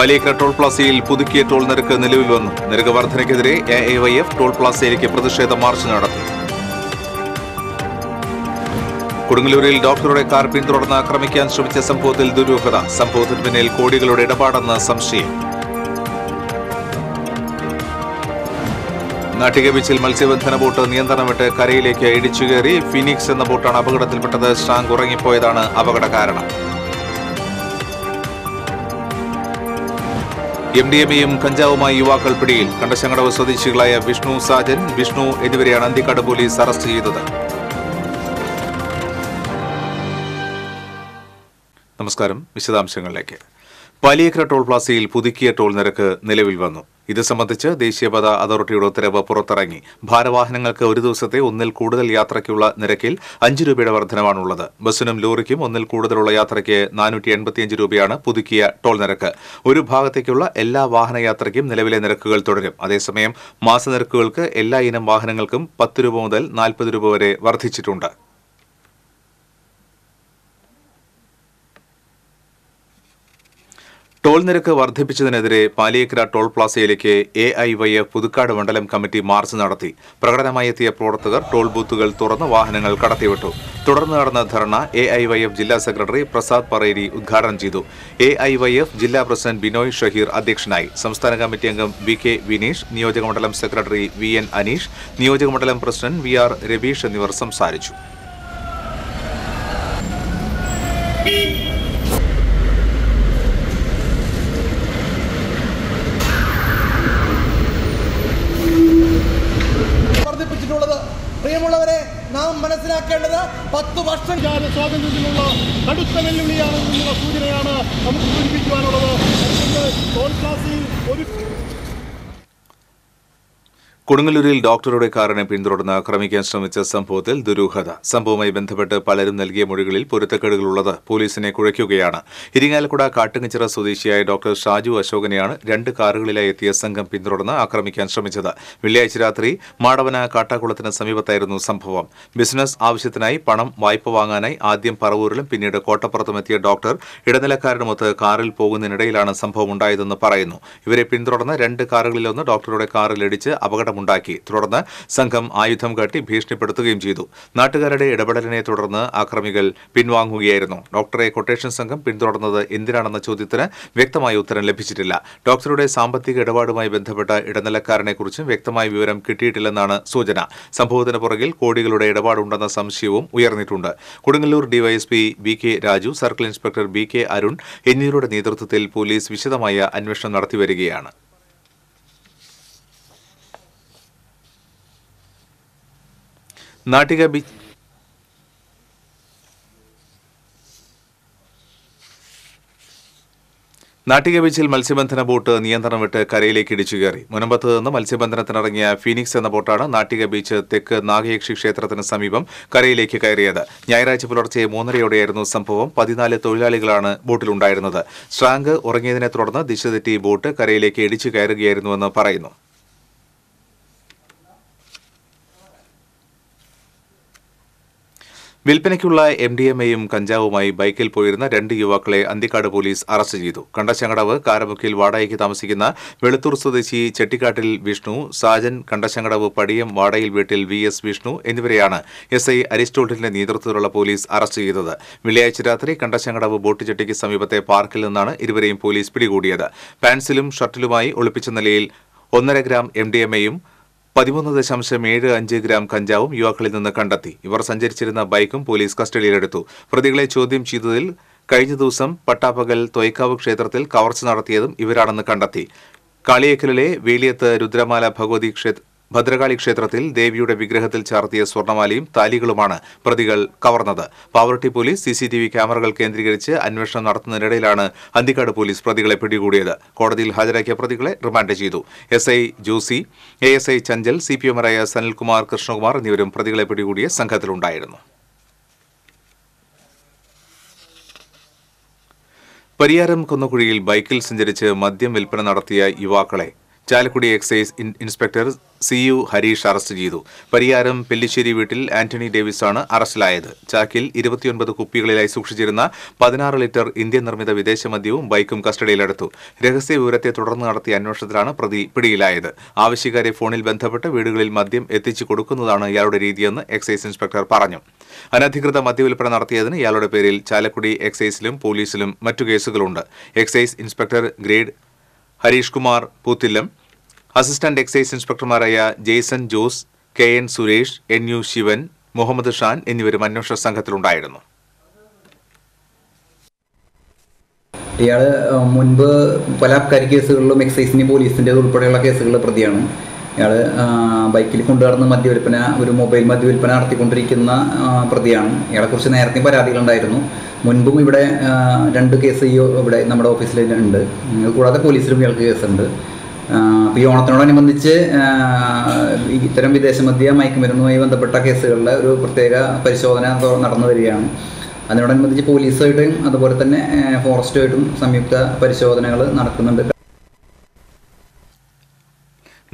Paliyekkara toll പ്ലാസയിൽ പുതുക്കിയ toll നിരക്ക് നിലവിൽ വന്നു നിരക്ക് വർധനയ്ക്കെതിരെ A I Y F toll പ്ലാസയിലേക്ക് പ്രതിഷേധ മാർച്ച് നടത്തി കൊടുങ്ങല്ലൂരിൽ ഡോക്ടറുടെ കാർ പിന്തുടർന്ന് ആക്രമിക്കാൻ ശ്രമിച്ച സംഭവത്തിൽ ദുരൂഹത സംഭവത്തിന് പിന്നിൽ കോടികളുടെ ഇടപാടെന്ന് സംശയം നാട്ടികവിച്ചിൽ മത്സ്യബന്ധന ബോട്ട് നിയന്ത്രണം വിട്ട് കരയിലേക്ക് ഇടിച്ചുകയറി ഫിനിക്സ് എന്ന ബോട്ടാണ് അപകടത്തിൽപ്പെട്ടത് ഷാങ്ക് ഉറങ്ങിപ്പോയതാണ് അപകട കാരണം എം ഡി എമ്മയും കഞ്ചാവുമായി യുവാക്കൾ പിടിയിൽ കണ്ടശങ്കടവ് സ്വദേശികളായ വിഷ്ണു സാജൻ വിഷ്ണു എന്നിവരെയാണ് അന്തിക്കാട് പോലീസ് അറസ്റ്റ് ചെയ്തത് നമസ്കാരം വിശദാംശങ്ങളിലേക്ക് വലിയക്കര ടോൾ പ്ലാസയിൽ പുതുക്കിയ ടോൾ നിരക്ക് നിലവിൽ വന്നു ഇത് സംബന്ധിച്ച് ദേശീയപാത അതോറിറ്റിയുടെ ഉത്തരവ് പുറത്തിറങ്ങി ഭാരവാഹനങ്ങൾക്ക് ഒരു ദിവസത്തെ ഒന്നിൽ കൂടുതൽ യാത്രയ്ക്കുള്ള നിരക്കിൽ അഞ്ച് രൂപയുടെ വർധനമാണുള്ളത് ബസിനും ലോറിക്കും ഒന്നിൽ കൂടുതലുള്ള യാത്രയ്ക്ക് നാനൂറ്റി എൺപത്തിയഞ്ച് രൂപയാണ് പുതുക്കിയ ടോൾ നിരക്ക് ഒരു ഭാഗത്തേക്കുള്ള എല്ലാ വാഹനയാത്രയ്ക്കും നിലവിലെ നിരക്കുകൾ തുടരും അതേസമയം മാസനിരക്കുകൾക്ക് എല്ലാ ഇനം വാഹനങ്ങൾക്കും പത്ത് രൂപ മുതൽ നാൽപ്പത് രൂപ വരെ വർദ്ധിച്ചിട്ടുണ്ട് ടോൾ നിരക്ക് വർദ്ധിപ്പിച്ചതിനെതിരെ പാലിയേക്കര ടോൾ പ്ലാസയിലേക്ക് A I Y F Puthukkad മണ്ഡലം കമ്മിറ്റി മാർച്ച് നടത്തി പ്രകടനമായി എത്തിയ പ്രവർത്തകർ ടോൾ ബൂത്തുകൾ തുറന്ന് വാഹനങ്ങൾ കടത്തിവിട്ടു തുടർന്ന് നടന്ന dharna A I Y F ജില്ലാ സെക്രട്ടറി പ്രസാദ് പറേരി ഉദ്ഘാടനം ചെയ്തു എ ഐ വൈ എഫ് ജില്ലാ പ്രസിഡന്റ് ബിനോയ് ഷഹീർ അധ്യക്ഷനായി സംസ്ഥാന കമ്മിറ്റി അംഗം വി കെ വിനീഷ് നിയോജകമണ്ഡലം സെക്രട്ടറി വി എൻ അനീഷ് നിയോജകമണ്ഡലം പ്രസിഡന്റ് വി ആർ രവീഷ് എന്നിവർ സംസാരിച്ചു വർദ്ധിപ്പിച്ചിട്ടുള്ളത് പ്രിയമുള്ളവരെ നാം മനസ്സിലാക്കേണ്ടത് പത്ത് വർഷം കാല സ്വാതന്ത്ര്യത്തിനുള്ള കടുത്ത വെല്ലുവിളിയാണ് എന്നുള്ള സൂചനയാണ് നമുക്ക് സൂചിപ്പിക്കുവാനുള്ളത് കോൺക്ലാസിൽ ഒരു കൊടുങ്ങല്ലൂരിൽ ഡോക്ടറുടെ കാറിനെ പിന്തുടർന്ന് ആക്രമിക്കാൻ ശ്രമിച്ച സംഭവത്തിൽ ദുരൂഹത സംഭവവുമായി ബന്ധപ്പെട്ട് പലരും നൽകിയ മൊഴികളിൽ പൊരുത്തക്കേടുകളുള്ളത് പോലീസിനെ കുഴയ്ക്കുകയാണ് ഇരിങ്ങാലക്കുട കാട്ടുങ്ങച്ചിറ സ്വദേശിയായ ഡോക്ടർ ഷാജു അശോകനെയാണ് രണ്ട് കാറുകളിലായി എത്തിയ സംഘം പിന്തുടർന്ന് ആക്രമിക്കാൻ ശ്രമിച്ചത് വെള്ളിയാഴ്ച രാത്രി മാടവന കാട്ടാക്കുളത്തിന് സമീപത്തായിരുന്നു സംഭവം ബിസിനസ് ആവശ്യത്തിനായി പണം വായ്പ വാങ്ങാനായി ആദ്യം പറവൂരിലും പിന്നീട് കോട്ടപ്പുറത്തുമെത്തിയ ഡോക്ടർ ഇടനിലക്കാരനുമൊത്ത് കാറിൽ പോകുന്നതിനിടയിലാണ് സംഭവം ഉണ്ടായതെന്ന് പറയുന്നു ഇവരെ പിന്തുടർന്ന് രണ്ട് കാറുകളിലൊന്ന് ഡോക്ടറുടെ കാറിലിടിച്ച് അപകടം ഉണ്ടാക്കി തുടർന്ന് സംഘം ആയുധം കാട്ടി ഭീഷണിപ്പെടുത്തുകയും ചെയ്തു നാട്ടുകാരുടെ ഇടപെടലിനെ തുടർന്ന് ആക്രമികൾ പിൻവാങ്ങുകയായിരുന്നു ഡോക്ടറെ കൊട്ടേഷൻ സംഘം പിന്തുടർന്നത് എന്തിനാണെന്ന ചോദ്യത്തിന് വ്യക്തമായ ഉത്തരം ലഭിച്ചിട്ടില്ല ഡോക്ടറുടെ സാമ്പത്തിക ഇടപാടുമായി ബന്ധപ്പെട്ട ഇടനിലക്കാരനെക്കുറിച്ചും വ്യക്തമായ വിവരം കിട്ടിയിട്ടില്ലെന്നാണ് സൂചന സംഭവത്തിന് പുറകിൽ കോടികളുടെ ഇടപാടുണ്ടെന്ന സംശയവും ഉയർന്നിട്ടുണ്ട് Kodungallur DYSP B K Raju circle inspector B K Arun എന്നിവരുടെ നേതൃത്വത്തിൽ പോലീസ് വിശദമായ അന്വേഷണം നടത്തിവരികയാണ് നാട്ടിക ബീച്ച് നാട്ടിക ബീച്ചിൽ മത്സ്യബന്ധന ബോട്ട് നിയന്ത്രണം വിട്ട് കരയിലേക്ക് ഇടിച്ചു കയറി മുനമ്പത്ത് നിന്ന് മത്സ്യബന്ധനത്തിനിറങ്ങിയ ഫീനിക്സ് എന്ന ബോട്ടാണ് നാട്ടിക ബീച്ച് തെക്ക് നാഗയക്ഷി ക്ഷേത്രത്തിന് സമീപം കരയിലേക്ക് കയറിയത് ഞായറാഴ്ച പുലർച്ചെ മൂന്നരയോടെയായിരുന്നു സംഭവം പതിനാല് തൊഴിലാളികളാണ് ബോട്ടിലുണ്ടായിരുന്നത് സ്ട്രാങ്ക് ഉറങ്ങിയതിനെ തുടർന്ന് ദിശ തെറ്റി ബോട്ട് കരയിലേക്ക് ഇടിച്ചു കയറുകയായിരുന്നുവെന്ന് പറയുന്നു വിൽപ്പനയ്ക്കുള്ള എം ഡി എം എയും കഞ്ചാവുമായി ബൈക്കിൽ പോയിരുന്ന രണ്ട് യുവാക്കളെ അന്തിക്കാട് പോലീസ് അറസ്റ്റ് ചെയ്തു കണ്ടശങ്കടവ് കാരമുക്കിൽ വാടകയ്ക്ക് താമസിക്കുന്ന വെളുത്തൂർ സ്വദേശി ചെട്ടിക്കാട്ടിൽ വിഷ്ണു സാജൻ കണ്ടശങ്കടവ് പടിയം വാടയിൽ വീട്ടിൽ വി എസ് വിഷ്ണു എന്നിവരെയാണ് എസ് ഐ അരിസ്റ്റോട്ടിലിന്റെ നേതൃത്വത്തിലുള്ള പോലീസ് അറസ്റ്റ് ചെയ്തത് വെള്ളിയാഴ്ച രാത്രി കണ്ടശങ്കടവ് ബോട്ട് ചെട്ടിക്ക് സമീപത്തെ പാർക്കിൽ നിന്നാണ് ഇരുവരെയും പോലീസ് പിടികൂടിയത് പാൻസിലും ഷർട്ടിലുമായി ഒളിപ്പിച്ച നിലയിൽ ഒന്നര ഗ്രാം എം ഡി എം എയും പതിമൂന്ന് ദശാംശം ഏഴ് അഞ്ച് ഗ്രാം കഞ്ചാവും യുവാക്കളിൽ നിന്ന് കണ്ടെത്തി ഇവർ സഞ്ചരിച്ചിരുന്ന ബൈക്കും പോലീസ് കസ്റ്റഡിയിലെടുത്തു പ്രതികളെ ചോദ്യം ചെയ്തതിൽ കഴിഞ്ഞ ദിവസം പട്ടാപ്പകൽ തൊയ്ക്കാവ് ക്ഷേത്രത്തിൽ കവർച്ച നടത്തിയതും ഇവരാണെന്ന് കണ്ടെത്തി കാളിയേക്കലിലെ വേലിയത്ത് രുദ്രമാല ഭഗവതി ക്ഷേത്ര ഭദ്രകാളി ക്ഷേത്രത്തിൽ ദേവിയുടെ വിഗ്രഹത്തിൽ ചാർത്തിയ സ്വർണമാലയും താലികളുമാണ് പ്രതികൾ കവർന്നത് പാവർട്ടി പോലീസ് സിസിടിവി ക്യാമറകൾ കേന്ദ്രീകരിച്ച് അന്വേഷണം നടത്തുന്നതിനിടയിലാണ് അന്തിക്കാട് പോലീസ് പ്രതികളെ പിടികൂടിയത് കോടതിയിൽ ഹാജരാക്കിയ പ്രതികളെ റിമാൻഡ് ചെയ്തു S I Josy A S I Chanchal C P എമ്മറായ സനിൽകുമാർ കൃഷ്ണകുമാർ എന്നിവരും പ്രതികളെ പിടികൂടിയ സംഘത്തിലുണ്ടായിരുന്നു പരിയാരം കുന്നക്കുഴിയിൽ ബൈക്കിൽ സഞ്ചരിച്ച് മദ്യം വിൽപ്പന നടത്തിയ യുവാക്കളെ Chalakudy excise inspector C U Harish arrest ചെയ്തു പരിയാരം പെല്ലിശ്ശേരി വീട്ടിൽ ആന്റണി ഡേവിസാണ് അറസ്റ്റിലായത് ചാക്കിൽ ഇരുപത്തിയൊൻപത് കുപ്പികളിലായി സൂക്ഷിച്ചിരുന്ന പതിനാറ് ലിറ്റർ ഇന്ത്യൻ നിർമ്മിത വിദേശ മദ്യവും ബൈക്കും കസ്റ്റഡിയിലെടുത്തു രഹസ്യ വിവരത്തെ തുടർന്ന് നടത്തിയ അന്വേഷണത്തിലാണ് പ്രതി പിടിയിലായത് ആവശ്യക്കാരെ ഫോണിൽ ബന്ധപ്പെട്ട് വീടുകളിൽ മദ്യം എത്തിച്ചു കൊടുക്കുന്നതാണ് ഇയാളുടെ രീതിയെന്ന് എക്സൈസ് ഇൻസ്പെക്ടർ പറഞ്ഞു അനധികൃത മദ്യവിൽപ്പന നടത്തിയതിന് ഇയാളുടെ പേരിൽ ചാലക്കുടി എക്സൈസിലും പോലീസിലും മറ്റു കേസുകളുണ്ട് excise inspector grade Harish Kumar Poothillam assistant excise ഇൻസ്പെക്ടർമാരായ Jaison Jose K N Suresh N U Sivan Muhammad Shan എന്നിവരും അന്വേഷണ സംഘത്തിലുണ്ടായിരുന്നു ഇയാള് മുൻപ് പല അബ്കാരി കേസുകളിലും എക്സൈസിന്റെ പോലീസിന്റെ ഉൾപ്പെടെയുള്ള കേസുകളിലെ പ്രതിയാണ് ഇയാൾ ബൈക്കിൽ കൊണ്ടുനടന്ന് മദ്യവില്പന ഒരു മൊബൈൽ മദ്യവില്പന നടത്തിക്കൊണ്ടിരിക്കുന്ന പ്രതിയാണ് ഇയാളെക്കുറിച്ച് നേരത്തെ പരാതികളുണ്ടായിരുന്നു മുൻപും ഇവിടെ രണ്ട് കേസ് ഈ ഇവിടെ നമ്മുടെ ഓഫീസിൽ ഉണ്ട് കൂടാതെ പോലീസിലും ഇയാൾക്ക് കേസുണ്ട് അപ്പോൾ ഈ ഓണത്തിനോടനുബന്ധിച്ച് ഇത്തരം വിദേശ മദ്യ മയക്കുമരുന്നുമായി ബന്ധപ്പെട്ട കേസുകളിലെ ഒരു പ്രത്യേക പരിശോധന നടന്നു വരികയാണ് അതിനോടനുബന്ധിച്ച് പോലീസായിട്ടും അതുപോലെ തന്നെ ഫോറസ്റ്റുമായിട്ടും സംയുക്ത പരിശോധനകൾ നടക്കുന്നുണ്ട്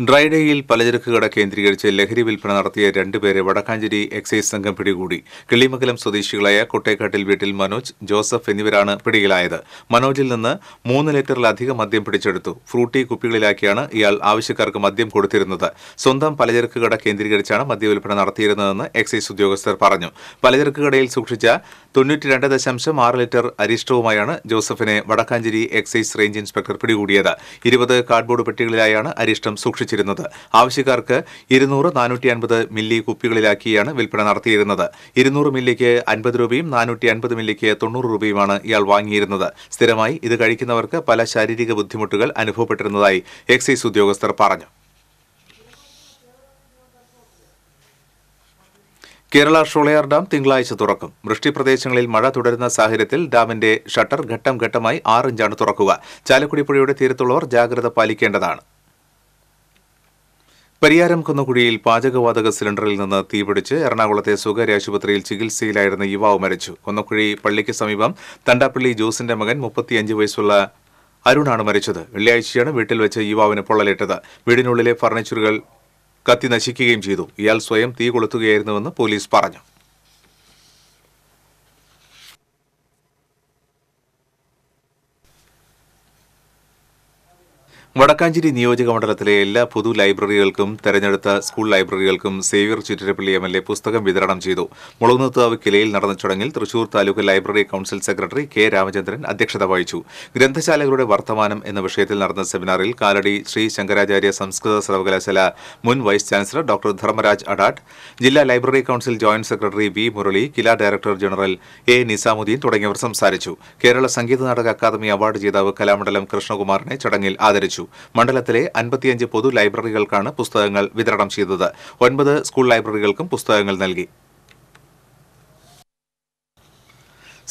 ഡ്രൈഡേയിൽ പലചരക്ക് കട കേന്ദ്രീകരിച്ച് ലഹരി വിൽപ്പന നടത്തിയ രണ്ടുപേരെ വടക്കാഞ്ചേരി എക്സൈസ് സംഘം പിടികൂടി കിള്ളിമംഗലം സ്വദേശികളായ കൊട്ടേക്കാട്ടിൽ വീട്ടിൽ മനോജ് ജോസഫ് എന്നിവരാണ് പിടിയിലായത് മനോജിൽ നിന്ന് മൂന്ന് ലിറ്ററിലധികം മദ്യം പിടിച്ചെടുത്തു ഫ്രൂട്ടി കുപ്പികളിലാക്കിയാണ് ഇയാൾ ആവശ്യക്കാർക്ക് മദ്യം കൊടുത്തിരുന്നത് സ്വന്തം പലചരക്ക് കട കേന്ദ്രീകരിച്ചാണ് മദ്യവിൽപ്പന നടത്തിയിരുന്നതെന്ന് എക്സൈസ് ഉദ്യോഗസ്ഥർ പറഞ്ഞു പലചരക്ക് കടയിൽ സൂക്ഷിച്ച തൊണ്ണൂറ്റിരണ്ട് ദശാംശം ആറ് ലിറ്റർ അരിഷ്ടവുമായാണ് ജോസഫിനെ വടക്കാഞ്ചേരി എക്സൈസ് റേഞ്ച് ഇൻസ്പെക്ടർ പിടികൂടിയത് ഇരുപത് കാർഡ്ബോർഡ് പെട്ടികളിലായാണ് അരിഷ്ടം സൂക്ഷിച്ചത് സൂക്ഷിച്ചിരുന്നത് ആവശ്യക്കാർക്ക് ഇരുന്നൂറ് നാനൂറ്റി അൻപത് മില്ലി കുപ്പികളിലാക്കിയാണ് വിൽപ്പന നടത്തിയിരുന്നത് ഇരുന്നൂറ് മില്ലിക്ക് അൻപത് രൂപയും നാനൂറ്റി അൻപത് മില്ലിക്ക് തൊണ്ണൂറ് രൂപയുമാണ് ഇയാൾ വാങ്ങിയിരുന്നത് സ്ഥിരമായി ഇത് കഴിക്കുന്നവർക്ക് പല ശാരീരിക ബുദ്ധിമുട്ടുകൾ അനുഭവപ്പെട്ടിരുന്നതായി എക്സൈസ് ഉദ്യോഗസ്ഥർ പറഞ്ഞു കേരള ഷോളയാർ ഡാം തിങ്കളാഴ്ച തുറക്കും വൃഷ്ടിപ്രദേശങ്ങളിൽ മഴ തുടരുന്ന സാഹചര്യത്തിൽ ഡാമിന്റെ ഷട്ടർ ഘട്ടം ഘട്ടമായി ആറിഞ്ചാണ് തുറക്കുക ചാലക്കുടി പുഴയുടെ തീരത്തുള്ളവർ ജാഗ്രത പാലിക്കേണ്ടതാണ് പരിയാരം കുന്നുകുഴിയിൽ പാചകവാതക സിലിണ്ടറിൽ നിന്ന് തീപിടിച്ച് എറണാകുളത്തെ സ്വകാര്യ ആശുപത്രിയിൽ ചികിത്സയിലായിരുന്ന യുവാവ് മരിച്ചു കുന്നുകുഴി പള്ളിക്ക് സമീപം തണ്ടാപ്പള്ളി ജോസിന്റെ മകൻ മുപ്പത്തിയഞ്ച് വയസ്സുള്ള അരുണാണ് മരിച്ചത് വെള്ളിയാഴ്ചയാണ് വീട്ടിൽ വെച്ച് യുവാവിന് പൊള്ളലേറ്റത് വീടിനുള്ളിലെ ഫർണിച്ചറുകൾ കത്തി നശിക്കുകയും ചെയ്തു ഇയാൾ സ്വയം തീ കൊളുത്തുകയായിരുന്നുവെന്ന് പോലീസ് പറഞ്ഞു വടക്കാഞ്ചേരി നിയോജക മണ്ഡലത്തിലെ എല്ലാ പൊതു ലൈബ്രറികൾക്കും തെരഞ്ഞെടുത്ത സ്കൂൾ ലൈബ്രറികൾക്കും Xavier Chuttirappally M L A പുസ്തകം വിതരണം ചെയ്തു മുളകുന്നത്താവ് കിലയിൽ നടന്ന ചടങ്ങിൽ Thrissur taluk library council secretary K Ramachandran അധ്യക്ഷത വഹിച്ചു ഗ്രന്ഥശാലകളുടെ വർത്തമാനം എന്ന വിഷയത്തിൽ നടന്ന സെമിനാറിൽ കാലടി ശ്രീ ശങ്കരാചാര്യ സംസ്കൃത സർവകലാശാല മുൻ vice chancellor doctor Dharmaraj Adat ജില്ലാ library council joint secretary V Murali Kila director general A Nizamudeen തുടങ്ങിയവർ സംസാരിച്ചു കേരള സംഗീത നാടക അക്കാദമി അവാർഡ് ജേതാവ് കലാമണ്ഡലം കൃഷ്ണകുമാറിനെ ചടങ്ങിൽ ആദരിച്ചു മണ്ഡലത്തിലെ അൻപത്തിയഞ്ച് പൊതു ലൈബ്രറികൾക്കാണ് പുസ്തകങ്ങൾ വിതരണം ചെയ്തത് ഒൻപത് സ്കൂൾ ലൈബ്രറികൾക്കും പുസ്തകങ്ങൾ നൽകി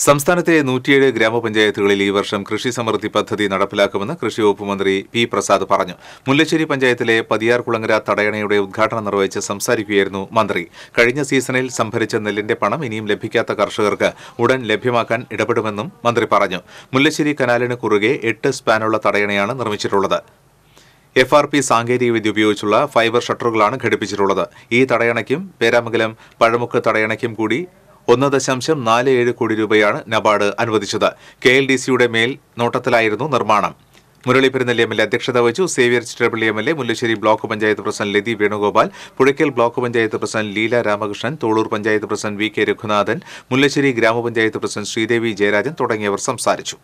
സംസ്ഥാനത്തെ നൂറ്റിയേഴ് ഗ്രാമപഞ്ചായത്തുകളിൽ ഈ വർഷം കൃഷി സമൃദ്ധി പദ്ധതി നടപ്പിലാക്കുമെന്ന് കൃഷി വകുപ്പ് മന്ത്രി പി പ്രസാദ് പറഞ്ഞു മുല്ലശ്ശേരി പഞ്ചായത്തിലെ പതിയാർകുളങ്ങര തടയണയുടെ ഉദ്ഘാടനം നിർവഹിച്ച് സംസാരിക്കുകയായിരുന്നു മന്ത്രി കഴിഞ്ഞ സീസണിൽ സംഭരിച്ച നെല്ലിന്റെ പണം ഇനിയും ലഭിക്കാത്ത കർഷകർക്ക് ഉടൻ ലഭ്യമാക്കാൻ ഇടപെടുമെന്നും മന്ത്രി പറഞ്ഞു മുല്ലശ്ശേരി കനാലിന് കുറുകെ എട്ട് സ്പാനുള്ള തടയണയാണ് നിർമ്മിച്ചിട്ടുള്ളത് എഫ് ആർ പി സാങ്കേതികവിദ്യ ഉപയോഗിച്ചുള്ള ഫൈബർ ഷട്ടറുകളാണ് ഘടിപ്പിച്ചിട്ടുള്ളത് ഈ തടയണയ്ക്കും പേരാമംഗലം പഴമുക്ക് തടയണയ്ക്കും കൂടി ഒന്ന് ദശാംശം നാല് ഏഴ് കോടി രൂപയാണ് നബാർഡ് അനുവദിച്ചത് കെ എൽ ഡി സിയുടെ മേൽ നോട്ടത്തിലായിരുന്നു നിർമ്മാണം Murali Perunnelli M L A അധ്യക്ഷത വഹിച്ചു Xavier Chittappally M L A Mullassery block panchayat president Lathi Venugopal Puzhakkal block panchayat president Leela Ramakrishnan Thollur panchayat president V K Raghunathan Mullassery ഗ്രാമപഞ്ചായത്ത് പ്രസിഡന്റ് ശ്രീദേവി ജയരാജൻ തുടങ്ങിയവർ സംസാരിച്ചു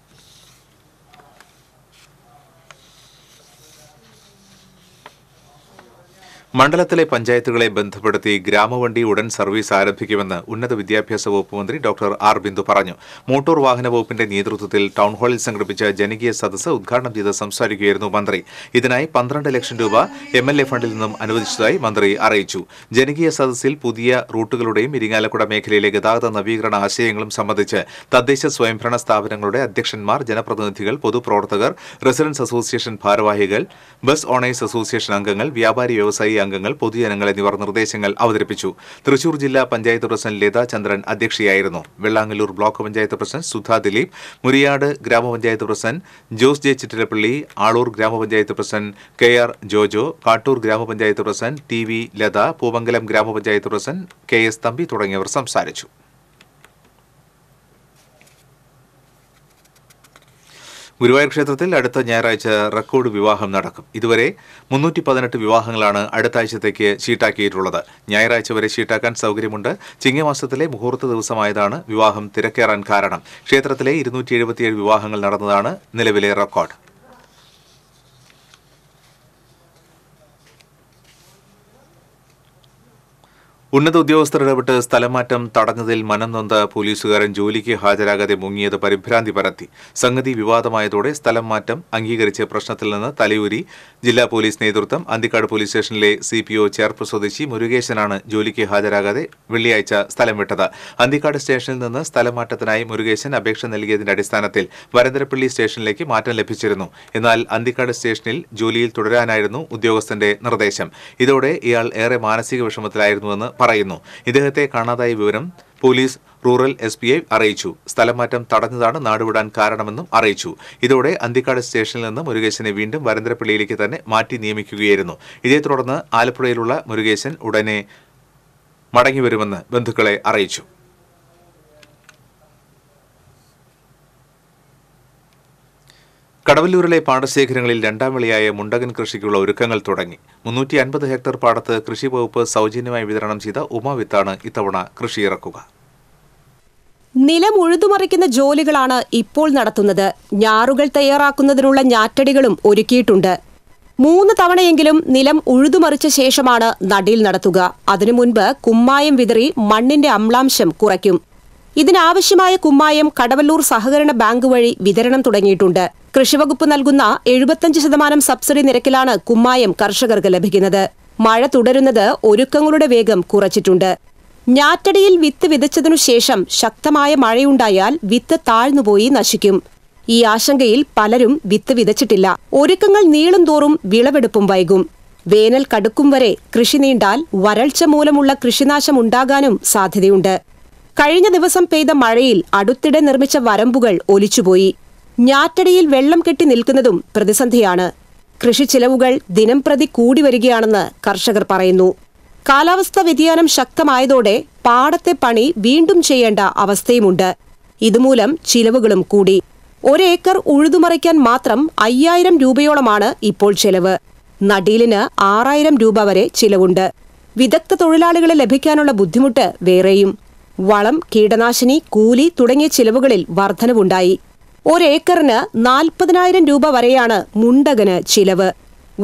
മണ്ഡലത്തിലെ പഞ്ചായത്തുകളെ ബന്ധപ്പെടുത്തി ഗ്രാമവണ്ടി ഉടൻ സർവീസ് ആരംഭിക്കുമെന്ന് ഉന്നത വിദ്യാഭ്യാസ വകുപ്പ് മന്ത്രി ഡോക്ടർ ആർ ബിന്ദു പറഞ്ഞു മോട്ടോർ വാഹന വകുപ്പിന്റെ നേതൃത്വത്തിൽ ടൗൺ ഹാളിൽ സംഘടിപ്പിച്ച ജനകീയ സദസ്സ് ഉദ്ഘാടനം ചെയ്ത് സംസാരിക്കുകയായിരുന്നു മന്ത്രി ഇതിനായി പന്ത്രണ്ട് ലക്ഷം രൂപ എം എൽ എ ഫണ്ടിൽ നിന്നും അനുവദിച്ചതായി മന്ത്രി അറിയിച്ചു ജനകീയ സദസ്സിൽ പുതിയ റൂട്ടുകളുടെയും ഇരിങ്ങാലക്കുട മേഖലയിലെ ഗതാഗത നവീകരണ ആശയങ്ങളും സംബന്ധിച്ച് തദ്ദേശ സ്വയംഭരണ സ്ഥാപനങ്ങളുടെ അധ്യക്ഷന്മാർ ജനപ്രതിനിധികൾ പൊതുപ്രവർത്തകർ റെസിഡൻസ് അസോസിയേഷൻ ഭാരവാഹികൾ ബസ് ഓണേഴ്സ് അസോസിയേഷൻ അംഗങ്ങൾ വ്യാപാരി വ്യവസായി അംഗങ്ങൾ പൊതുജനങ്ങൾ എന്നിവർ നിർദ്ദേശങ്ങൾ അവതരിപ്പിച്ചു തൃശൂർ ജില്ലാ പഞ്ചായത്ത് പ്രസിഡന്റ് ലത ചന്ദ്രൻ അധ്യക്ഷയായിരുന്നു വെള്ളാങ്ങല്ലൂർ ബ്ലോക്ക് പഞ്ചായത്ത് പ്രസിഡന്റ് സുധാ ദിലീപ് മുരിയാട് ഗ്രാമപഞ്ചായത്ത് പ്രസിഡന്റ് ജോസ് ജെ ചിറ്റിലപ്പള്ളി ആളൂർ ഗ്രാമപഞ്ചായത്ത് president K R Jojo Kattoor ഗ്രാമപഞ്ചായത്ത് president T V Latha Poovankalam ഗ്രാമപഞ്ചായത്ത് പ്രസിഡന്റ് കെ എസ് തമ്പി തുടങ്ങിയവർ സംസാരിച്ചു ഗുരുവായൂർ ക്ഷേത്രത്തിൽ അടുത്ത ഞായറാഴ്ച റെക്കോർഡ് വിവാഹം നടക്കും ഇതുവരെ മുന്നൂറ്റി പതിനെട്ട് വിവാഹങ്ങളാണ് അടുത്ത ആഴ്ചത്തേക്ക് ഷീട്ടാക്കിയിട്ടുള്ളത് ഞായറാഴ്ച വരെ ഷീട്ടാക്കാൻ സൗകര്യമുണ്ട് ചിങ്ങമാസത്തിലെ മുഹൂർത്ത ദിവസമായതാണ് വിവാഹം തിരക്കേറാൻ കാരണം ക്ഷേത്രത്തിലെ ഇരുന്നൂറ്റി വിവാഹങ്ങൾ നടന്നതാണ് നിലവിലെ റെക്കോർഡ് ഉന്നത ഉദ്യോഗസ്ഥർ ഇടപെട്ട് സ്ഥലമാറ്റം തടഞ്ഞതിൽ മനം നൊന്ത പോലീസുകാരൻ ജോലിക്ക് ഹാജരാകാതെ മുങ്ങിയത് പരിഭ്രാന്തി പരത്തി സംഗതി വിവാദമായതോടെ സ്ഥലം മാറ്റം അംഗീകരിച്ച് പ്രശ്നത്തിൽ നിന്ന് തലയൂരി ജില്ലാ പോലീസ് നേതൃത്വം അന്തിക്കാട് പോലീസ് സ്റ്റേഷനിലെ സി പി ഒ ചേർപ്പ് സ്വദേശി മുരുകേശനാണ് ജോലിക്ക് ഹാജരാകാതെ വെള്ളിയാഴ്ച സ്ഥലം വിട്ടത് അന്തിക്കാട് സ്റ്റേഷനിൽ നിന്ന് സ്ഥലമാറ്റത്തിനായി മുരുകേശൻ അപേക്ഷ നൽകിയതിന്റെ അടിസ്ഥാനത്തിൽ വരന്തരപ്പള്ളി സ്റ്റേഷനിലേക്ക് മാറ്റം ലഭിച്ചിരുന്നു എന്നാൽ അന്തിക്കാട് സ്റ്റേഷനിൽ ജോലിയിൽ തുടരാനായിരുന്നു ഉദ്യോഗസ്ഥന്റെ നിർദ്ദേശം ഇതോടെ ഇയാൾ ഏറെ മാനസിക വിഷമത്തിലായിരുന്നുവെന്ന് പറയുന്നു ഇദ്ദേഹത്തെ കാണാതായ വിവരം പോലീസ് റൂറൽ എസ് പി ഐ അറിയിച്ചു സ്ഥലമാറ്റം തടഞ്ഞതാണ് നാടുവിടാൻ കാരണമെന്നും അറിയിച്ചു ഇതോടെ അന്തിക്കാട് സ്റ്റേഷനിൽ നിന്ന് മുരുകേശനെ വീണ്ടും വരന്തരപ്പള്ളിയിലേക്ക് തന്നെ മാറ്റി നിയമിക്കുകയായിരുന്നു ഇതേ തുടർന്ന് ആലപ്പുഴയിലുള്ള മുരുകേശൻ ഉടനെ മടങ്ങിവരുമെന്ന് ബന്ധുക്കളെ അറിയിച്ചു കടവല്ലൂരിലെ പാടശേഖരങ്ങളിൽ രണ്ടാം വിളയായ മുണ്ടകൻ കൃഷിക്കുള്ള ഒരുക്കങ്ങൾ തുടങ്ങി മുന്നൂറ്റി അൻപത് ഹെക്ടർ പാടത്ത് കൃഷി വകുപ്പ് സൗജന്യമായി വിതരണം ചെയ്ത ഉമാവിത്താണ് ഇത്തവണ കൃഷിയിറക്കുക നിലം ഉഴുതുമറിക്കുന്ന ജോലികളാണ് ഇപ്പോൾ നടത്തുന്നത് ഞാറുകൾ തയ്യാറാക്കുന്നതിനുള്ള ഞാറ്റടികളും ഒരുക്കിയിട്ടുണ്ട് മൂന്ന് തവണയെങ്കിലും നിലം ഉഴുതുമറിച്ച ശേഷമാണ് നടീൽ നടത്തുക അതിനു മുൻപ് കുമ്മായം വിതറി മണ്ണിന്റെ അമ്ലാംശം കുറയ്ക്കും ഇതിനാവശ്യമായ കുമ്മായം കടവല്ലൂർ സഹകരണ ബാങ്ക് വഴി വിതരണം തുടങ്ങിയിട്ടുണ്ട് കൃഷിവകുപ്പ് നൽകുന്ന എഴുപത്തഞ്ച് ശതമാനം സബ്സിഡി നിരക്കിലാണ് കുമ്മായം കർഷകർക്ക് ലഭിക്കുന്നത് മഴ തുടരുന്നത് ഒരുക്കങ്ങളുടെ വേഗം കുറച്ചിട്ടുണ്ട് ഞാറ്റടിയിൽ വിത്ത് വിതച്ചതിനു ശേഷം ശക്തമായ മഴയുണ്ടായാൽ വിത്ത് താഴ്ന്നുപോയി നശിക്കും ഈ ആശങ്കയിൽ പലരും വിത്ത് വിതച്ചിട്ടില്ല ഒരുക്കങ്ങൾ നീളുംതോറും വിളവെടുപ്പും വൈകും വേനൽ കടുക്കും വരെ കൃഷി നീണ്ടാൽ വരൾച്ച മൂലമുള്ള കൃഷിനാശം ഉണ്ടാകാനും സാധ്യതയുണ്ട് കഴിഞ്ഞ ദിവസം പെയ്ത മഴയിൽ അടുത്തിടെ നിർമ്മിച്ച വരമ്പുകൾ ഒലിച്ചുപോയി ഞാറ്റടിയിൽ വെള്ളം കെട്ടി നിൽക്കുന്നതും പ്രതിസന്ധിയാണ് കൃഷി ചിലവുകൾ ദിനംപ്രതി കൂടി വരികയാണെന്ന് കർഷകർ പറയുന്നു കാലാവസ്ഥ വ്യതിയാനം ശക്തമായതോടെ പാടത്തെ പണി വീണ്ടും ചെയ്യേണ്ട അവസ്ഥയുമുണ്ട് ഇതുമൂലം ചിലവുകളും കൂടി ഒരേക്കർ ഉഴുതുമറിക്കാൻ മാത്രം അയ്യായിരം രൂപയോളമാണ് ഇപ്പോൾ ചെലവ് നടീലിന് ആറായിരം രൂപ വരെ ചിലവുണ്ട് വിദഗ്ധ തൊഴിലാളികളെ ലഭിക്കാനുള്ള ബുദ്ധിമുട്ട് വേറെയും വളം കീടനാശിനി കൂലി തുടങ്ങിയ ചിലവുകളിൽ വർധനവുണ്ടായി ഒരേക്കറിന് നാൽപ്പതിനായിരം രൂപ വരെയാണ് മുണ്ടകന് ചിലവ്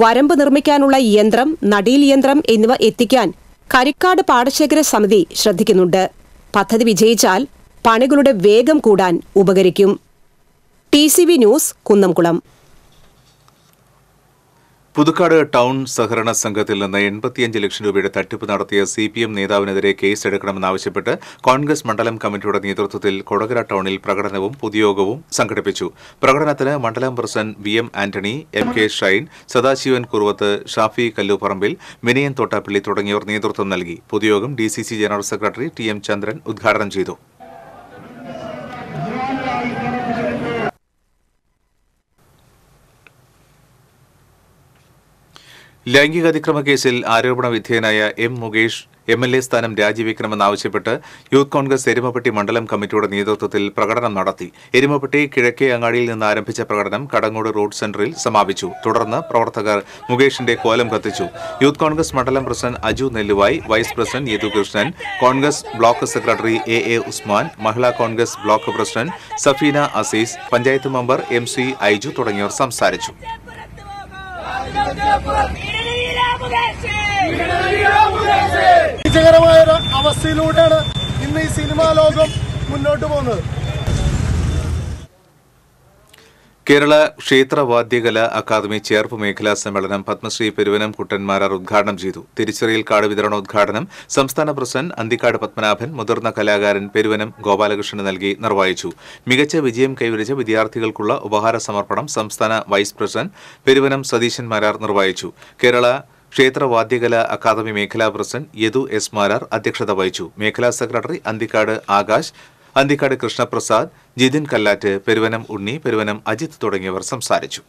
വരമ്പ് നിർമ്മിക്കാനുള്ള യന്ത്രം നടീൽ യന്ത്രം എന്നിവ എത്തിക്കാൻ കരിക്കാട് പാടശേഖര സമിതി ശ്രദ്ധിക്കുന്നുണ്ട് പദ്ധതി വിജയിച്ചാൽ പണികളുടെ വേഗം കൂടാൻ ഉപകരിക്കും T news Kunnamkulam Puthukkad town സഹകരണ സംഘത്തിൽ നിന്ന് എൺപത്തിയഞ്ച് ലക്ഷം രൂപയുടെ തട്ടിപ്പ് നടത്തിയ സി പി എം നേതാവിനെതിരെ കേസെടുക്കണമെന്നാവശ്യപ്പെട്ട് കോൺഗ്രസ് മണ്ഡലം കമ്മിറ്റിയുടെ നേതൃത്വത്തിൽ കൊടകര ടൗണിൽ പ്രകടനവും പൊതുയോഗവും സംഘടിപ്പിച്ചു പ്രകടനത്തിന് മണ്ഡലം president V M Antony M K Shine Sadasivan Kuruvath Shafi Kalluparambil Vinayan Thottappally തുടങ്ങിയവർ നേതൃത്വം നൽകി പൊതുയോഗം D general secretary T M Chandran ഉദ്ഘാടനം ചെയ്തു അതിക്രമ കേസിൽ ആരോപണ വിധേയനായ M Mukesh M L A സ്ഥാനം രാജിവെക്കണമെന്നാവശ്യപ്പെട്ട് യൂത്ത് കോൺഗ്രസ് എരുമപ്പെട്ടി മണ്ഡലം കമ്മിറ്റിയുടെ നേതൃത്വത്തിൽ പ്രകടനം നടത്തി എരുമപ്പെട്ടി കിഴക്കേ അങ്ങാടിയിൽ നിന്ന് ആരംഭിച്ച പ്രകടനം കടങ്ങോട് റോഡ് സെന്ററിൽ സമാപിച്ചു തുടർന്ന് പ്രവർത്തകർ മുകേഷിന്റെ കോലം കത്തിച്ചു യൂത്ത് കോൺഗ്രസ് മണ്ഡലം president Aju Nelluvayi vice president Yethukrishnan Congress block secretary A A Usman Mahila Congress block president Safeena Azeez panchayat member M C Aiju തുടങ്ങിയവർ സംസാരിച്ചു വിജയകരമായ അവസ്ഥയിലൂടെയാണ് ഇന്ന് ഈ സിനിമാ ലോകം മുന്നോട്ട് പോകുന്നത് കേരള ക്ഷേത്രവാദ്യകല അക്കാദമി ചേർപ്പ് മേഖലാ സമ്മേളനം പത്മശ്രീ പെരുവനം കുട്ടന്മാരാർ ഉദ്ഘാടനം ചെയ്തു തിരിച്ചറിയൽ കാർഡ് വിതരണോദ്ഘാടനം സംസ്ഥാന പ്രസിഡന്റ് അന്തിക്കാട് പത്മനാഭൻ മുതിർന്ന കലാകാരൻ പെരുവനം ഗോപാലകൃഷ്ണന് നൽകി നിർവഹിച്ചു മികച്ച വിജയം കൈവരിച്ച വിദ്യാർത്ഥികൾക്കുള്ള ഉപഹാര സമർപ്പണം സംസ്ഥാന വൈസ് പ്രസിഡന്റ് പെരുവനം സതീശൻ മാരാർ നിർവഹിച്ചു കേരള ക്ഷേത്രവാദ്യകല അക്കാദമി മേഖലാ പ്രസിഡന്റ് യദു എസ് മാരാർ അധ്യക്ഷത വഹിച്ചു മേഖലാ സെക്രട്ടറി അന്തിക്കാട് ആകാശ് അന്തിക്കാട് കൃഷ്ണപ്രസാദ് ജിതിൻ കല്ലാറ്റ് പെരുവനം ഉണ്ണി പെരുവനം അജിത് തുടങ്ങിയവർ സംസാരിച്ചു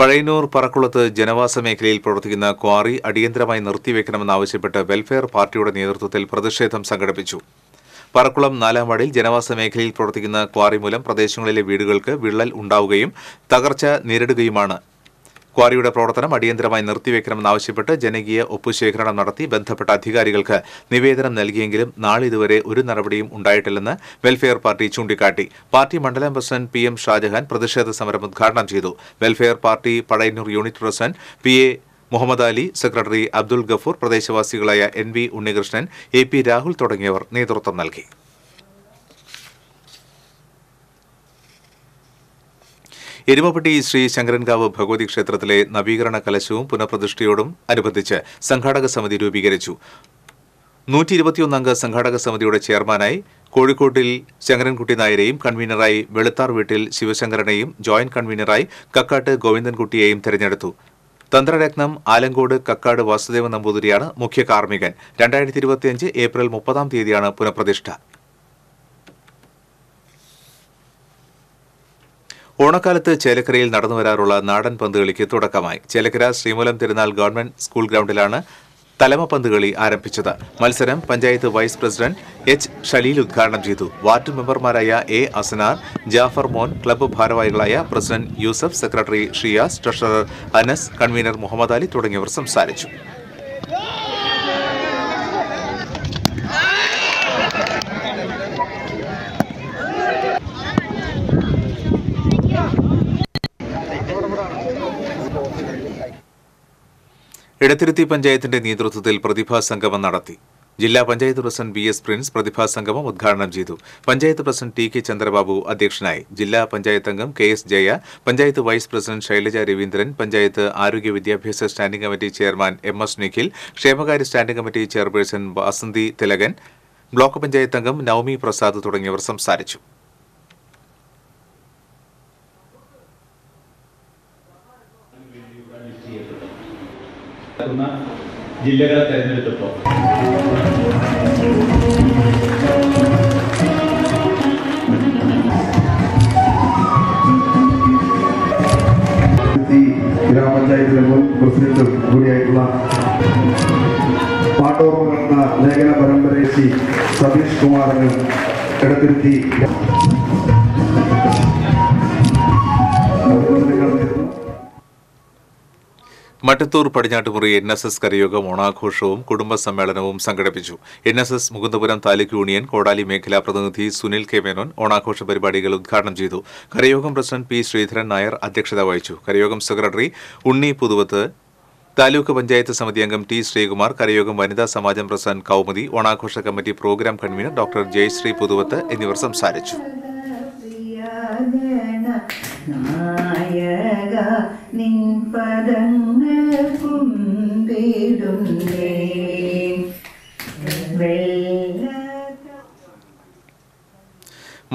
പഴയന്നൂർ പറക്കുളത്ത് ജനവാസ മേഖലയിൽ പ്രവർത്തിക്കുന്ന ക്വാറി അടിയന്തരമായി നിർത്തിവെക്കണമെന്നാവശ്യപ്പെട്ട് വെൽഫെയർ പാർട്ടിയുടെ നേതൃത്വത്തിൽ പ്രതിഷേധം സംഘടിപ്പിച്ചു പറക്കുളം നാലാം വാർഡിൽ ജനവാസ മേഖലയിൽ പ്രവർത്തിക്കുന്ന ക്വാറി മൂലം പ്രദേശങ്ങളിലെ വീടുകൾക്ക് വിള്ളൽ ഉണ്ടാവുകയും തകർച്ച നേരിടുകയുമാണ് ക്വാറിയുടെ പ്രവർത്തനം അടിയന്തരമായി നിർത്തിവെക്കണമെന്നാവശ്യപ്പെട്ട് ജനകീയ ഒപ്പുശേഖരണം നടത്തി ബന്ധപ്പെട്ട അധികാരികൾക്ക് നിവേദനം നൽകിയെങ്കിലും നാളിതുവരെ ഒരു നടപടിയും ഉണ്ടായിട്ടില്ലെന്ന് വെൽഫെയർ പാർട്ടി ചൂണ്ടിക്കാട്ടി പാർട്ടി മണ്ഡലം പ്രസിഡന്റ് പി എം ഷാജഹാൻ പ്രതിഷേധ സമരം ഉദ്ഘാടനം ചെയ്തു welfare party Padayannur unit president P A Muhammad Ali secretary Abdul Gafoor പ്രദേശവാസികളായ N V Unnikrishnan A P Rahul തുടങ്ങിയവർ നേതൃത്വം നൽകി എരുമപ്പെട്ടി ശ്രീ ശങ്കരൻകാവ് ഭഗവതി ക്ഷേത്രത്തിലെ നവീകരണ കലശവും പുനഃപ്രതിഷ്ഠയോടും അനുബന്ധിച്ച് സംഘാടക സമിതി രൂപീകരിച്ചു നൂറ്റി സംഘാടക സമിതിയുടെ ചെയർമാനായി കോഴിക്കോട്ടിൽ ശങ്കരൻകുട്ടി നായരെയും കൺവീനറായി വെളുത്താർ വീട്ടിൽ ശിവശങ്കരനെയും ജോയിന്റ് കൺവീനറായി കക്കാട്ട് ഗോവിന്ദൻകുട്ടിയെയും തെരഞ്ഞെടുത്തു തന്ത്രരത്നം ആലങ്കോട് കക്കാട് വാസുദേവൻ നമ്പൂതിരിയാണ് മുഖ്യ കാർമ്മികൻ രണ്ടായിരത്തി ഇരുപത്തിയഞ്ച് ഏപ്രിൽ മുപ്പതാം തീയതിയാണ് പുനഃപ്രതിഷ്ഠ ഓണക്കാലത്ത് ചേലക്കരയിൽ നടന്നു വരാറുള്ള നാടൻ പന്തുകളിക്ക് തുടക്കമായി ചേലക്കര ശ്രീമൂലം തിരുനാൾ ഗവൺമെന്റ് സ്കൂൾ ഗ്രൗണ്ടിലാണ് തലമ പന്തുകളി ആരംഭിച്ചത് മത്സരം panchayat vice president H Shaleel ഉദ്ഘാടനം ചെയ്തു വാർഡ് മെമ്പർമാരായ എ അസനാർ ജാഫർ മോൻ ക്ലബ്ബ് ഭാരവാഹികളായ president Yousuf secretary Shiyas treasurer Anas convener Muhammad Ali തുടങ്ങിയവർ സംസാരിച്ചു ഇടത്തിരുത്തി പഞ്ചായത്തിന്റെ നേതൃത്വത്തിൽ പ്രതിഭാ സംഗമം നടത്തി ജില്ലാ panchayat president V S Prince പ്രതിഭാ സംഗമം ഉദ്ഘാടനം ചെയ്തു panchayat president T K Chandrababu അധ്യക്ഷനായി ജില്ലാ പഞ്ചായത്ത് അംഗം K S Jaya panchayat vice president Shailaja Raveendran panchayat ആരോഗ്യ വിദ്യാഭ്യാസ standing committee chairman M S Nikhil ക്ഷേമകാര്യ standing committee chairperson Vasanthi Thilakan block panchayat അംഗം നവമി പ്രസാദ് തുടങ്ങിയവർ സംസാരിച്ചു ജില്ലകളെ തെരഞ്ഞെടുത്തപ്പോൾ ഗ്രാമപഞ്ചായത്തിലെ മുൻ പ്രസിഡന്റും കൂടിയായിട്ടുള്ള പാട്ടോറം എന്ന ലേഖന പരമ്പരയെത്തി സതീഷ് കുമാറിനും Edathiruthy Mattathur Padinjattumuri N S S കരയോഗം ഓണാഘോഷവും കുടുംബ സമ്മേളനവും സംഘടിപ്പിച്ചു N S S Mukundapuram taluk union Kodali മേഖലാ പ്രതിനിധി സുനിൽ കെ മേനോൻ ഓണാഘോഷ പരിപാടികൾ ഉദ്ഘാടനം ചെയ്തു കരയോഗം പ്രസിഡന്റ് പി ശ്രീധരൻ നായർ അധ്യക്ഷത വഹിച്ചു കരയോഗം സെക്രട്ടറി ഉണ്ണി പുതുവത്ത് താലൂക്ക് പഞ്ചായത്ത് സമിതി അംഗം ടി ശ്രീകുമാർ കരയോഗം വനിതാ സമാജം പ്രസിഡന്റ് കൗമുദി ഓണാഘോഷ committee programme convener doctor Jayasree Puthuvath എന്നിവർ സംസാരിച്ചു നായക നിൻ പദങ്ങൾ തേടുന്നേ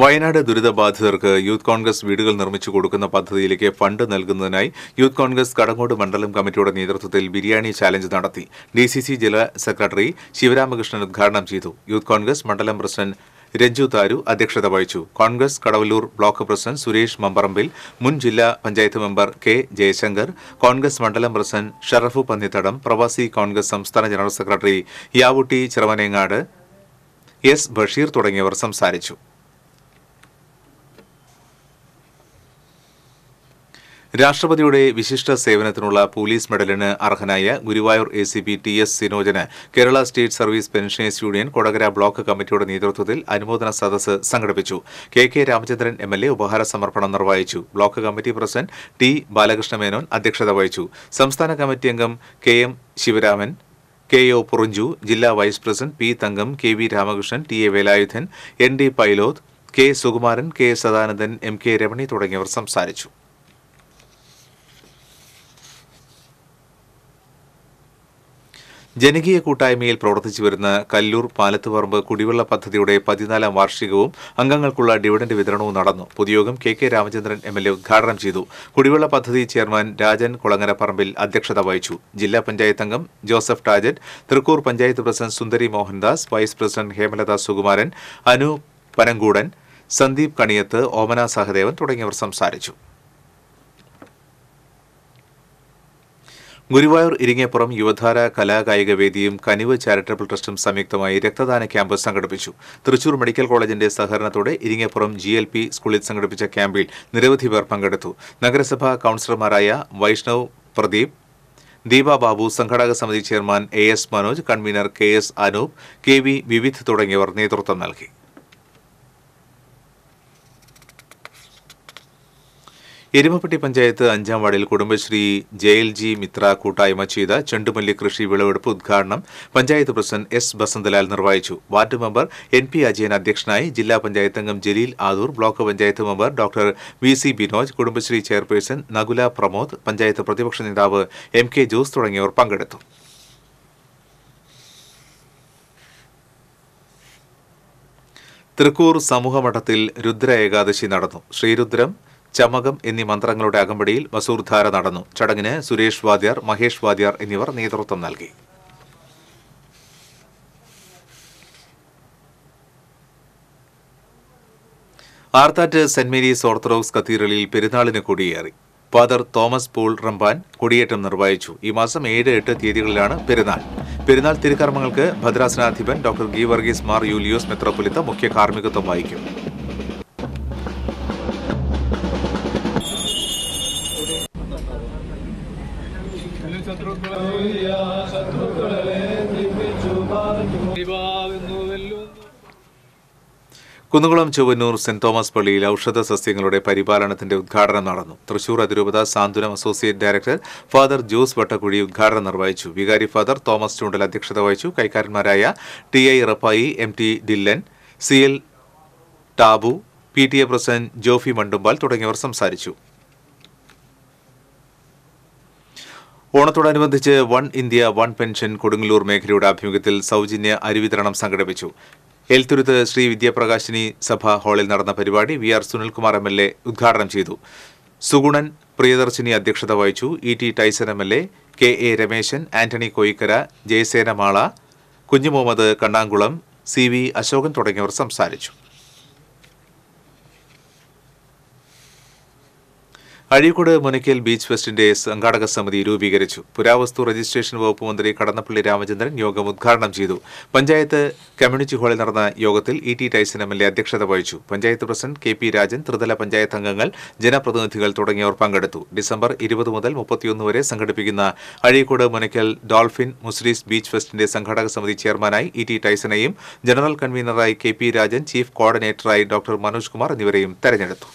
വയനാട് ദുരിതബാധിതർക്ക് യൂത്ത് കോൺഗ്രസ് വീടുകൾ നിർമ്മിച്ചു കൊടുക്കുന്ന പദ്ധതിയിലേക്ക് ഫണ്ട് നൽകുന്നതിനായി യൂത്ത് കോൺഗ്രസ് കടങ്ങോട് മണ്ഡലം കമ്മിറ്റിയുടെ നേതൃത്വത്തിൽ ബിരിയാണി ചാലഞ്ച് നടത്തി ഡി സി സി ജില്ലാ സെക്രട്ടറി ശിവരാമകൃഷ്ണൻ ഉദ്ഘാടനം ചെയ്തു യൂത്ത് കോൺഗ്രസ് മണ്ഡലം പ്രസിഡന്റ് രഞ്ജു താരു അധ്യക്ഷത വഹിച്ചു Congress Kadavallur block president Suresh Mamparambil മുൻ ജില്ലാ panchayat member K Jayasankar Congress മണ്ഡലം പ്രസിഡന്റ് ഷറഫു പന്നിത്തടം പ്രവാസി കോൺഗ്രസ് സംസ്ഥാന general secretary Yavutty Chiravanangad S Basheer തുടങ്ങിയവർ സംസാരിച്ചു രാഷ്ട്രപതിയുടെ വിശിഷ്ട സേവനത്തിനുള്ള പോലീസ് മെഡലിന് അർഹനായ Guruvayur A C P T S സിനോജന് Kerala state service pensioners union Kodakara block കമ്മിറ്റിയുടെ നേതൃത്വത്തിൽ അനുമോദന സദസ്സ് സംഘടിപ്പിച്ചു K K Ramachandran M L A ഉപഹാര സമർപ്പണം നിർവഹിച്ചു block committee president T Balakrishna Menon അധ്യക്ഷത വഹിച്ചു സംസ്ഥാന കമ്മിറ്റി അംഗം K M Sivaraman K O Puranchu ജില്ലാ vice president P Thankam K V Ramakrishnan T A Velayudhan N D Pailoth K Sukumaran K Sadanandan M K Ramani തുടങ്ങിയവർ സംസാരിച്ചു ജനകീയ കൂട്ടായ്മയിൽ പ്രവർത്തിച്ചു വരുന്ന കല്ലൂർ പാലത്തുപറമ്പ് കുടിവെള്ള പദ്ധതിയുടെ പതിനാലാം വാർഷികവും അംഗങ്ങൾക്കുള്ള ഡിവിഡന്റ് വിതരണവും നടന്നു പൊതുയോഗം K K Ramachandran M L A ഉദ്ഘാടനം ചെയ്തു കുടിവെള്ള പദ്ധതി ചെയർമാൻ രാജൻ കുളങ്ങര പറമ്പിൽ അധ്യക്ഷത വഹിച്ചു ജില്ലാ പഞ്ചായത്ത് അംഗം Joseph Tajet Thrikkur panchayat president Sundari Mohandas vice president Hemalatha Sukumaran Anu Panankoodan Sandeep Kaniyath Omana Sahadevan തുടങ്ങിയവർ സംസാരിച്ചു ഗുരുവായൂർ ഇരിങ്ങേപ്പുറം യുവധാര കലാകായിക വേദിയും കനിവ് ചാരിറ്റബിൾ ട്രസ്റ്റും സംയുക്തമായി രക്തദാന ക്യാമ്പ് സംഘടിപ്പിച്ചു തൃശൂർ മെഡിക്കൽ കോളേജിന്റെ സഹകരണത്തോടെ ഇരിങ്ങേപ്പുറം ജി എൽ പി സ്കൂളിൽ സംഘടിപ്പിച്ച ക്യാമ്പിൽ നിരവധി പേർ പങ്കെടുത്തു നഗരസഭാ കൌൺസിലർമാരായ വൈഷ്ണവ് പ്രദീപ് ദീപ ബാബു സംഘാടക സമിതി chairman A S Manoj convener K S Anoop K V Vividh തുടങ്ങിയവർ നേതൃത്വം നൽകി എരുമപ്പെട്ടി പഞ്ചായത്ത് അഞ്ചാം വാർഡിൽ Kudumbashree J L G Mithra കൂട്ടായ്മ ചെയ്ത ചെണ്ടുമല്ലി കൃഷി വിളവെടുപ്പ് ഉദ്ഘാടനം പഞ്ചായത്ത് പ്രസിഡന്റ് എസ് ബസന്തലാൽ നിർവഹിച്ചു ward member N P Ajayan അധ്യക്ഷനായി ജില്ലാ പഞ്ചായത്ത് അംഗം Jaleel Adoor block panchayat member doctor V C Binoj Kudumbashree chairperson Nakula Pramod panchayat പ്രതിപക്ഷ നേതാവ് എം കെ ജോസ് തുടങ്ങിയവർ പങ്കെടുത്തു തൃക്കൂർ സമൂഹമഠത്തിൽ രുദ്ര ഏകാദശി നടന്നു ശ്രീരുദ്രം ചമകം എന്നീ മന്ത്രങ്ങളുടെ അകമ്പടിയിൽ വസൂർധാര നടന്നു ചടങ്ങിന് സുരേഷ് വാദ്യാർ മഹേഷ് വാദ്യാർ എന്നിവർ നേതൃത്വം നൽകി ആർത്താറ്റ് സെന്റ് മേരീസ് ഓർത്തഡോക്സ് കത്തീഡ്രലിൽ പെരുന്നാളിന് കൊടിയേറി ഫാദർ തോമസ് പോൾ റംബാൻ കൊടിയേറ്റം നിർവഹിച്ചു ഈ മാസം ഏഴ് എട്ട് തീയതികളിലാണ് പെരുന്നാൾ പെരുന്നാൾ തിരുക്കർമ്മങ്ങൾക്ക് ഭദ്രാസനാധിപൻ ഡോക്ടർ ഗീവർഗീസ് മാർ യൂലിയോസ് മെത്രോപൊലിത്ത മുഖ്യ കാർമ്മികത്വം വഹിക്കും കുന്നുകുളം ചുവന്നൂർ സെന്റ് തോമസ് പള്ളിയിൽ ഔഷധ സസ്യങ്ങളുടെ പരിപാലനത്തിന്റെ ഉദ്ഘാടനം നടന്നു തൃശൂർ അതിരൂപത Santhwanam associate director father Jose Vattakuzhy ഉദ്ഘാടനം നിർവഹിച്ചു വികാരി ഫാദർ തോമസ് ചൂണ്ടൽ അധ്യക്ഷത വഹിച്ചു കൈക്കാരന്മാരായ T I Rappai M T Dillan C L Tabu P T A president Jofy Mandumpal തുടങ്ങിയവർ സംസാരിച്ചു ഓണത്തോടനുബന്ധിച്ച് one India one pension Kodungallur മേഖലയുടെ ആഭിമുഖ്യത്തിൽ സൗജന്യ അരിവിതരണം സംഘടിപ്പിച്ചു എൽത്തുരുത്ത് ശ്രീ വിദ്യാപ്രകാശിനി സഭ ഹാളിൽ നടന്ന പരിപാടി V R Sunilkumar M L A ഉദ്ഘാടനം ചെയ്തു സുഗുണൻ പ്രിയദർശിനി അധ്യക്ഷത വഹിച്ചു E T Tyson M L A K A Rameshan Antony Koyikkara Jayasenamala Kunjumuhammad Kannankulam C V Asokan തുടങ്ങിയവർ സംസാരിച്ചു അഴീക്കോട് മുനക്കൽ ബീച്ച് ഫെസ്റ്റിന്റെ സംഘാടക സമിതി രൂപീകരിച്ചു പുരാവസ്തു രജിസ്ട്രേഷൻ വകുപ്പ് മന്ത്രി കടന്നപ്പള്ളി രാമചന്ദ്രൻ യോഗം ഉദ്ഘാടനം ചെയ്തു പഞ്ചായത്ത് കമ്മ്യൂണിറ്റി ഹാളിൽ നടന്ന യോഗത്തിൽ E T Tyson M L A അധ്യക്ഷത വഹിച്ചു panchayat president K P Rajan ത്രിതല പഞ്ചായത്ത് അംഗങ്ങൾ ജനപ്രതിനിധികൾ തുടങ്ങിയവർ പങ്കെടുത്തു ഡിസംബർ ഇരുപത് മുതൽ മുപ്പത്തിയൊന്ന് വരെ സംഘടിപ്പിക്കുന്ന അഴീക്കോട് മുനക്കൽ ഡോൾഫിൻ മുസ്ലീസ് ബീച്ച് ഫെസ്റ്റിന്റെ സംഘാടക സമിതി ചെയർമാനായി ഇ ടി ടൈസനെയും ജനറൽ കൺവീനറായി കെ പി രാജൻ ചീഫ് കോർഡിനേറ്ററായി ഡോക്ടർ മനോജ് കുമാർ എന്നിവരെയും തെരഞ്ഞെടുത്തു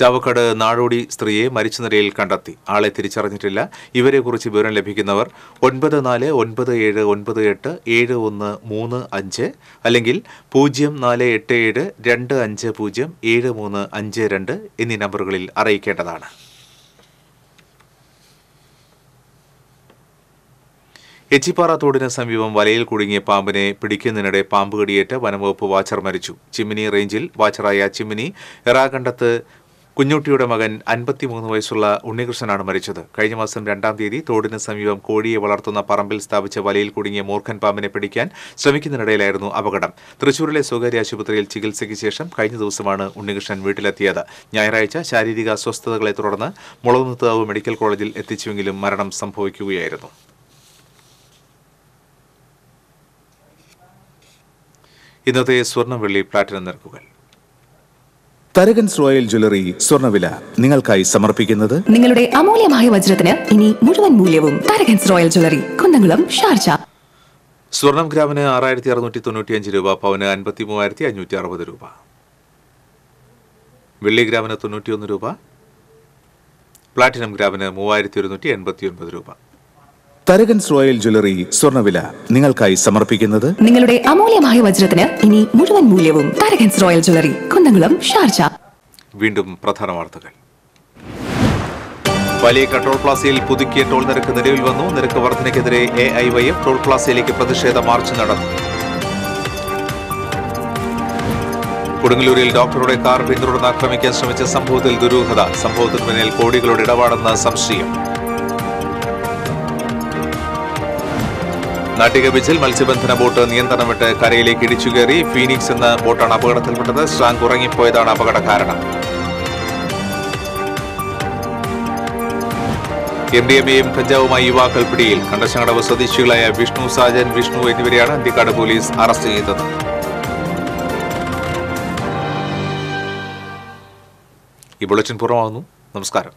ചാവക്കാട് നാടോടി സ്ത്രീയെ മരിച്ച നിലയിൽ കണ്ടെത്തി ആളെ തിരിച്ചറിഞ്ഞിട്ടില്ല ഇവരെക്കുറിച്ച് വിവരം ലഭിക്കുന്നവർ ഒൻപത് നാല് ഒൻപത് ഏഴ് ഒൻപത് എട്ട് ഏഴ് ഒന്ന് മൂന്ന് അഞ്ച് അല്ലെങ്കിൽ പൂജ്യം നാല് എട്ട് ഏഴ് രണ്ട് അഞ്ച് പൂജ്യം ഏഴ് മൂന്ന് അഞ്ച് രണ്ട് എന്നീ നമ്പറുകളിൽ അറിയിക്കേണ്ടതാണ് എച്ചിപ്പാറ തോടിന് സമീപം വലയിൽ കുടുങ്ങിയ പാമ്പിനെ പിടിക്കുന്നതിനിടെ പാമ്പ് കടിയേറ്റ വനംവകുപ്പ് വാച്ചർ മരിച്ചു ചിമ്മിനി റേഞ്ചിൽ വാച്ചറായ ചിമ്മിനി എറാകണ്ടത്ത് കുഞ്ഞുട്ടിയുടെ മകൻ അൻപത്തിമൂന്ന് വയസ്സുള്ള ഉണ്ണികൃഷ്ണനാണ് മരിച്ചത് കഴിഞ്ഞ മാസം രണ്ടാം തീയതി തോടിന് സമീപം കോഴിയെ വളർത്തുന്ന പറമ്പിൽ സ്ഥാപിച്ച വലയിൽ കുടുങ്ങിയ മൂർഖൻ പാമ്പിനെ പിടിക്കാൻ ശ്രമിക്കുന്നതിനിടയിലായിരുന്നു അപകടം തൃശൂരിലെ സ്വകാര്യ ആശുപത്രിയിൽ ചികിത്സയ്ക്ക് ശേഷം കഴിഞ്ഞ ദിവസമാണ് ഉണ്ണികൃഷ്ണൻ വീട്ടിലെത്തിയത് ഞായറാഴ്ച ശാരീരിക അസ്വസ്ഥതകളെ തുടർന്ന് മുളകുന്നത്താവ് മെഡിക്കൽ കോളേജിൽ എത്തിച്ചുവെങ്കിലും മരണം സംഭവിക്കുകയായിരുന്നു ഇന്നത്തെ സ്വർണ്ണവെള്ളി വെള്ളി പ്ലാറ്റിനം നിരക്കുകൾ തരകൻസ് റോയൽ ജ്വല്ലറി സ്വർണ്ണവില നിങ്ങൾക്കായി സമർപ്പിക്കുന്നത് നിങ്ങളുടെ അമൂല്യമായ വജ്രത്തിന് ഇനി മുഴുവൻ മൂല്യവും Tharakans royal jewellery Kunnamkulam Sharjah സ്വർണം ഗ്രാമിന് ആറായിരത്തി അറുന്നൂറ്റി തൊണ്ണൂറ്റിയഞ്ച് രൂപ പവന് അൻപത്തി മൂവായിരത്തി അഞ്ഞൂറ്റി അറുപത് രൂപ വെള്ളി ഗ്രാമിന് തൊണ്ണൂറ്റിയൊന്ന് രൂപ പ്ലാറ്റിനം ഗ്രാമിന് മൂവായിരത്തി ഒരുന്നൂറ്റി എൺപത്തി ഒൻപത് രൂപ തരകൻസ് റോയൽ ജ്വല്ലറി സ്വർണ്ണവില നിങ്ങൾക്കായി സമർപ്പിക്കുന്നത് നിങ്ങളുടെ അമൂല്യമായ വജ്രത്തിന് ഇനി മുഴുവൻ മൂല്യവും Tharakans royal jewellery Kunnamkulam Sharjah വീണ്ടും പ്രധാന വാർത്തകൾ വലിയ കൺട്രോൾ പ്ലാസയിൽ പുതുക്കിയ ടോൾ നിരക്ക് നിലവിൽ വന്നു നിരക്ക് വർധനയ്ക്കെതിരെ A I Y F toll പ്ലാസയിലേക്ക് പ്രതിഷേധ മാർച്ച് നടന്നു കൊടുങ്ങല്ലൂരിൽ ഡോക്ടറുടെ കാർ പിന്തുടർന്ന് ആക്രമിക്കാൻ ശ്രമിച്ച സംഭവത്തിൽ ദുരൂഹത സംഭവത്തിന് പിന്നിൽ കോടികളുടെ ഇടപാടെന്ന് സംശയം നാട്ടിക ബീച്ചിൽ മത്സ്യബന്ധന ബോട്ട് നിയന്ത്രണം വിട്ട് കരയിലേക്ക് ഇടിച്ചു കയറി ഫീനിക്സ് എന്ന ബോട്ടാണ് അപകടത്തിൽപ്പെട്ടത് സ്ട്രാങ് ഉറങ്ങിപ്പോയതാണ് അപകട കാരണം എം ഡി എയും കഞ്ചാവുമായി യുവാക്കൾ പിടിയിൽ കണ്ടശങ്കടവ് സ്വദേശികളായ വിഷ്ണു സാജൻ വിഷ്ണു എന്നിവരെയാണ് അന്തിക്കാട് പോലീസ് അറസ്റ്റ് ചെയ്തത് ഈ ബുള്ളറ്റിൻ പൂർണ്ണമാകുന്നു നമസ്കാരം